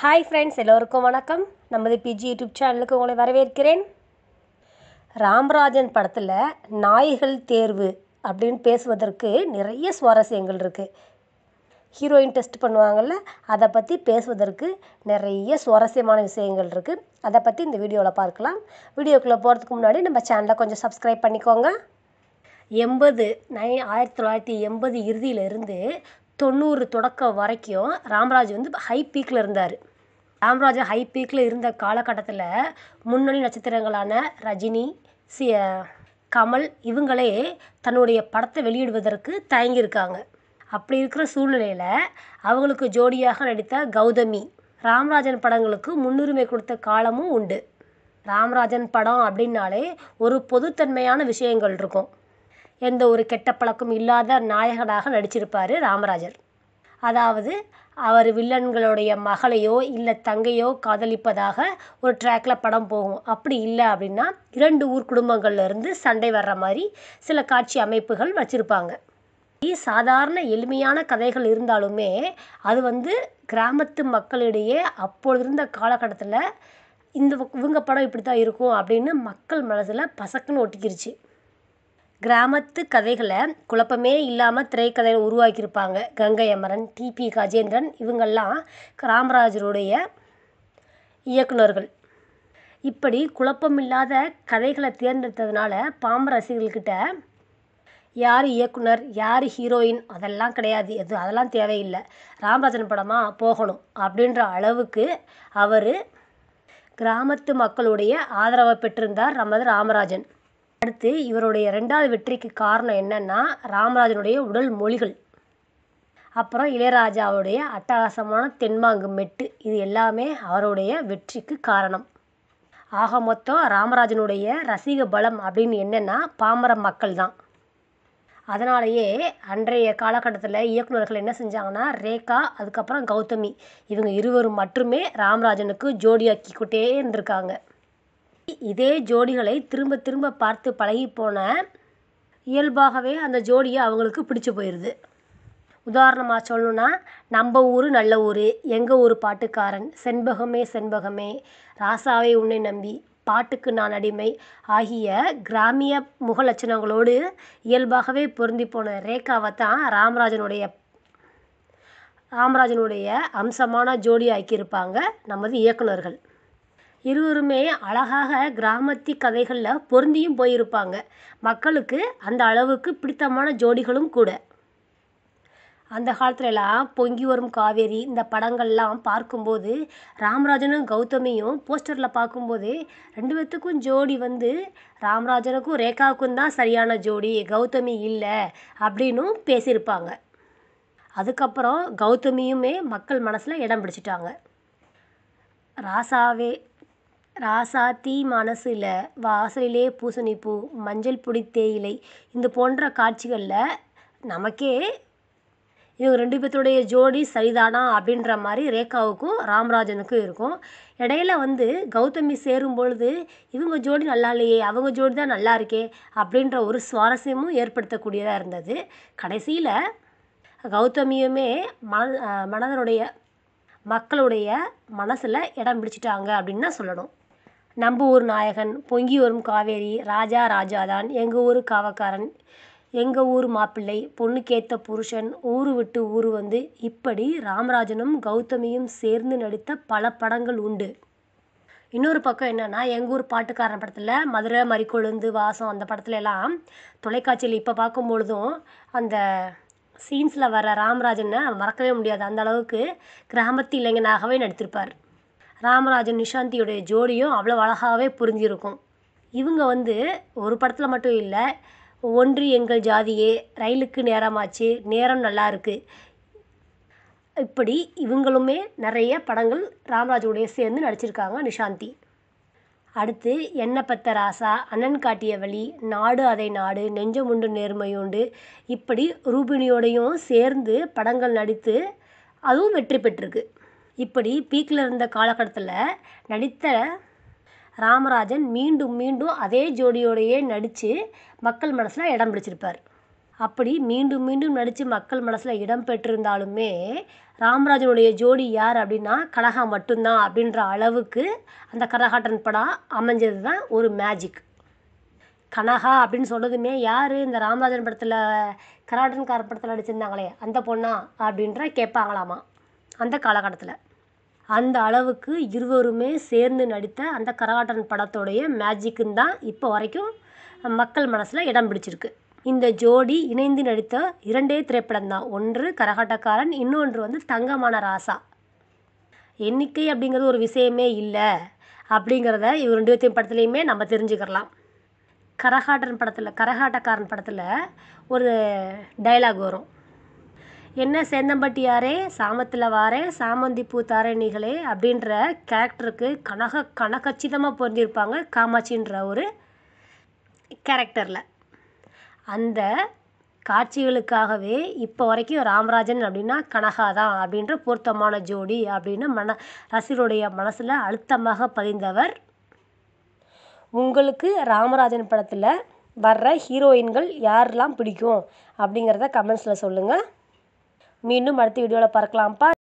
hi friends எல்லோருக்கும் வணக்கம் நமது பிஜி யூடியூப் சேனலுக்கு உங்களை வரவேற்கிறேன் ராமராஜன் படத்தில் நாய்கள் தேர்வு அப்படின்னு பேசுவதற்கு நிறைய சுவாரஸ்யங்கள் இருக்குது ஹீரோயின் டெஸ்ட் பண்ணுவாங்கள்ல அதை பற்றி பேசுவதற்கு நிறைய சுவாரஸ்யமான விஷயங்கள் இருக்குது அதை பற்றி இந்த வீடியோவில் பார்க்கலாம் வீடியோக்குள்ளே போகிறதுக்கு முன்னாடி நம்ம சேனலை கொஞ்சம் சப்ஸ்கிரைப் பண்ணிக்கோங்க எண்பது நை ஆயிரத்தி தொள்ளாயிரத்தி எண்பது இறுதியிலிருந்து தொண்ணூறு தொடக்கம் வரைக்கும் ராமராஜ் வந்து ஹை பீக்கில் இருந்தார் ராமராஜ் ஹை பீக்கில் இருந்த காலகட்டத்தில் முன்னணி நட்சத்திரங்களான ரஜினி சி கமல் இவங்களே தன்னுடைய படத்தை வெளியிடுவதற்கு தயங்கியிருக்காங்க அப்படி இருக்கிற சூழ்நிலையில் அவங்களுக்கு ஜோடியாக நடித்த கௌதமி ராமராஜன் படங்களுக்கு முன்னுரிமை கொடுத்த காலமும் உண்டு ராமராஜன் படம் அப்படின்னாலே ஒரு பொதுத்தன்மையான விஷயங்கள் இருக்கும் எந்த ஒரு கெட்ட பழக்கம் இல்லாத நாயகனாக நடிச்சிருப்பார் ராமராஜர் அதாவது அவர் வில்லன்களுடைய மகளையோ இல்லை தங்கையோ காதலிப்பதாக ஒரு ட்ராக்ல படம் போகும் அப்படி இல்லை அப்படின்னா இரண்டு ஊர் குடும்பங்கள்லேருந்து சண்டை வர்ற மாதிரி சில காட்சி அமைப்புகள் வச்சுருப்பாங்க சாதாரண எளிமையான கதைகள் இருந்தாலுமே அது வந்து கிராமத்து மக்களிடையே அப்பொழுது இருந்த காலகட்டத்தில் இந்த இவங்க படம் இப்படி தான் இருக்கும் அப்படின்னு மக்கள் மனசில் பசக்குன்னு ஒட்டிக்கிருச்சு கிராமத்து கதைகளை குழப்பமே இல்லாமல் திரைக்கதை உருவாக்கியிருப்பாங்க கங்கை அமரன் டிபி கஜேந்திரன் இவங்கள்லாம் கிராமராஜருடைய இயக்குனர்கள் இப்படி குழப்பமில்லாத கதைகளை தேர்ந்தெடுத்ததுனால பாம்பு ரசிகர்கிட்ட யார் இயக்குனர் யார் ஹீரோயின் அதெல்லாம் கிடையாது எது அதெல்லாம் தேவையில்லை ராமராஜன் படமாக போகணும் அப்படின்ற அளவுக்கு அவர் கிராமத்து மக்களுடைய ஆதரவை பெற்றிருந்தார் நமது ராமராஜன் அடுத்து இவருடைய ரெண்டாவது வெற்றிக்கு காரணம் என்னென்னா ராமராஜனுடைய உடல் மொழிகள் அப்புறம் இளையராஜாவுடைய அட்டகாசமான தென்மாங்கு மெட்டு இது எல்லாமே அவருடைய வெற்றிக்கு காரணம் ஆக மொத்தம் ராமராஜனுடைய ரசிக பலம் அப்படின்னு என்னென்னா பாமர மக்கள் தான் அதனாலேயே அன்றைய காலகட்டத்தில் இயக்குநர்கள் என்ன செஞ்சாங்கன்னா ரேகா அதுக்கப்புறம் கௌதமி இவங்க இருவரும் மட்டுமே ராமராஜனுக்கு ஜோடியாக்கிக்கிட்டே இருந்திருக்காங்க இதே ஜோடிகளை திரும்ப திரும்ப பார்த்து போன இயல்பாகவே அந்த ஜோடியை அவங்களுக்கு பிடிச்சி போயிடுது உதாரணமாக சொல்லணுன்னா நம்ம ஊர் நல்ல ஊர் எங்கள் ஊர் பாட்டுக்காரன் செண்பகமே செண்பகமே ராசாவை உன்னை நம்பி பாட்டுக்கு நான் அடிமை ஆகிய கிராமிய முகலட்சணங்களோடு இயல்பாகவே பொருந்தி போன ரேகாவை தான் ராமராஜனுடைய ராமராஜனுடைய அம்சமான ஜோடியாக்கியிருப்பாங்க நமது இயக்குநர்கள் இருவருமே அழகாக கிராமத்தி கதைகளில் பொருந்தியும் போயிருப்பாங்க மக்களுக்கு அந்த அளவுக்கு பிடித்தமான ஜோடிகளும் கூட அந்த காலத்துலலாம் பொங்கி வரும் காவேரி இந்த படங்கள்லாம் பார்க்கும்போது ராமராஜனும் கௌதமியும் போஸ்டரில் பார்க்கும்போது ரெண்டு பேர்த்துக்கும் ஜோடி வந்து ராமராஜனுக்கும் ரேகாவுக்கும் தான் சரியான ஜோடி கௌதமி இல்லை அப்படின்னும் பேசியிருப்பாங்க அதுக்கப்புறம் கௌதமியுமே மக்கள் மனசில் இடம் பிடிச்சிட்டாங்க ராசாவே ராசாத்தி மனசில் வாசலிலே பூசணிப்பூ மஞ்சள் பொடி தேயிலை இது போன்ற காட்சிகளில் நமக்கே இவங்க ரெண்டு பேர்த்தோடைய ஜோடி சரிதானா அப்படின்ற மாதிரி ரேகாவுக்கும் ராமராஜனுக்கும் இருக்கும் இடையில வந்து கௌதமி சேரும் பொழுது இவங்க ஜோடி நல்லா இல்லையே அவங்க ஜோடி தான் நல்லா இருக்கே அப்படின்ற ஒரு சுவாரஸ்யமும் ஏற்படுத்தக்கூடியதாக இருந்தது கடைசியில் கௌதமியுமே மன மனதனுடைய மக்களுடைய மனசில் இடம் பிடிச்சிட்டாங்க அப்படின்னு தான் சொல்லணும் நம்பூர் நாயகன் பொங்கி வரும் காவேரி ராஜா ராஜாதான் எங்கள் ஊர் காவக்காரன் எங்கள் ஊர் மாப்பிள்ளை பொண்ணுக்கேத்த புருஷன் ஊரு விட்டு ஊரு வந்து இப்படி ராமராஜனும் கௌதமியும் சேர்ந்து நடித்த பல படங்கள் உண்டு இன்னொரு பக்கம் என்னென்னா எங்கள் ஊர் பாட்டுக்காரன் படத்தில் மதுரை மறிக்கொழுந்து வாசம் அந்த படத்துல எல்லாம் தொலைக்காட்சியில் இப்போ பார்க்கும் பொழுதும் அந்த சீன்ஸில் வர ராமராஜனை மறக்கவே முடியாது அந்த அளவுக்கு கிராமத்து இளைஞனாகவே நடித்திருப்பார் ராமராஜன் நிஷாந்தியுடைய ஜோடியும் அவ்வளோ அழகாகவே புரிஞ்சிருக்கும் இவங்க வந்து ஒரு படத்தில் மட்டும் இல்லை ஒன்று எங்கள் ஜாதியே ரயிலுக்கு நேரமாச்சு நேரம் நல்லா இருக்குது இப்படி இவங்களுமே நிறைய படங்கள் ராமராஜனுடைய சேர்ந்து நடிச்சிருக்காங்க நிஷாந்தி அடுத்து என்ன பத்த ராசா அண்ணன் காட்டிய வழி நாடு அதை நாடு நெஞ்சம் உண்டு நேர்மையுண்டு இப்படி ரூபினியோடையும் சேர்ந்து படங்கள் நடித்து அதுவும் வெற்றி பெற்றிருக்கு இப்படி பீக்கில் இருந்த காலகட்டத்தில் நடித்த ராமராஜன் மீண்டும் மீண்டும் அதே ஜோடியோடையே நடித்து மக்கள் மனசில் இடம் பிடிச்சிருப்பார் அப்படி மீண்டும் மீண்டும் நடித்து மக்கள் மனசில் இடம் பெற்றிருந்தாலுமே ராமராஜனுடைய ஜோடி யார் அப்படின்னா கனகா மட்டும்தான் அப்படின்ற அளவுக்கு அந்த கரகாட்டன் படம் அமைஞ்சது தான் ஒரு மேஜிக் கனகா அப்படின்னு சொன்னதுமே யார் இந்த ராமராஜன் படத்தில் கராட்டன்கார படத்தில் நடிச்சிருந்தாங்களே அந்த பொண்ணா அப்படின்ற கேட்பாங்களாமா அந்த காலகட்டத்தில் அந்த அளவுக்கு இருவருமே சேர்ந்து நடித்த அந்த கரகாட்டன் படத்தோடைய மேஜிக்குன்னு தான் இப்போ வரைக்கும் மக்கள் மனசில் இடம் பிடிச்சிருக்கு இந்த ஜோடி இணைந்து நடித்த இரண்டே திரைப்படம் தான் ஒன்று கரகாட்டக்காரன் இன்னொன்று வந்து தங்கமான ராசா எண்ணிக்கை அப்படிங்கிறது ஒரு விஷயமே இல்லை அப்படிங்கிறத இவர் ரெண்டு பேர்த்தையும் படத்துலேயுமே நம்ம தெரிஞ்சுக்கிறலாம் கரகாட்டன் படத்தில் கரகாட்டக்காரன் படத்தில் ஒரு டைலாக் வரும் என்ன சேந்தம்பட்டியாரே சாமத்தில் வாரேன் சாமந்தி பூ தாரணிகளே அப்படின்ற கேரக்டருக்கு கனக கனகச்சிதமாக பொருந்திருப்பாங்க காமாட்சின்ற ஒரு கேரக்டரில் அந்த காட்சிகளுக்காகவே இப்போ வரைக்கும் ராமராஜன் அப்படின்னா கனகா தான் அப்படின்ற பொருத்தமான ஜோடி அப்படின்னு மன ரசிகருடைய மனசில் அழுத்தமாக பதிந்தவர் உங்களுக்கு ராமராஜன் படத்தில் வர்ற ஹீரோயின்கள் யாரெல்லாம் பிடிக்கும் அப்படிங்கிறத கமெண்ட்ஸில் சொல்லுங்கள் மீண்டும் அடுத்த வீடியோவில் பார்க்கலாம்ப்பா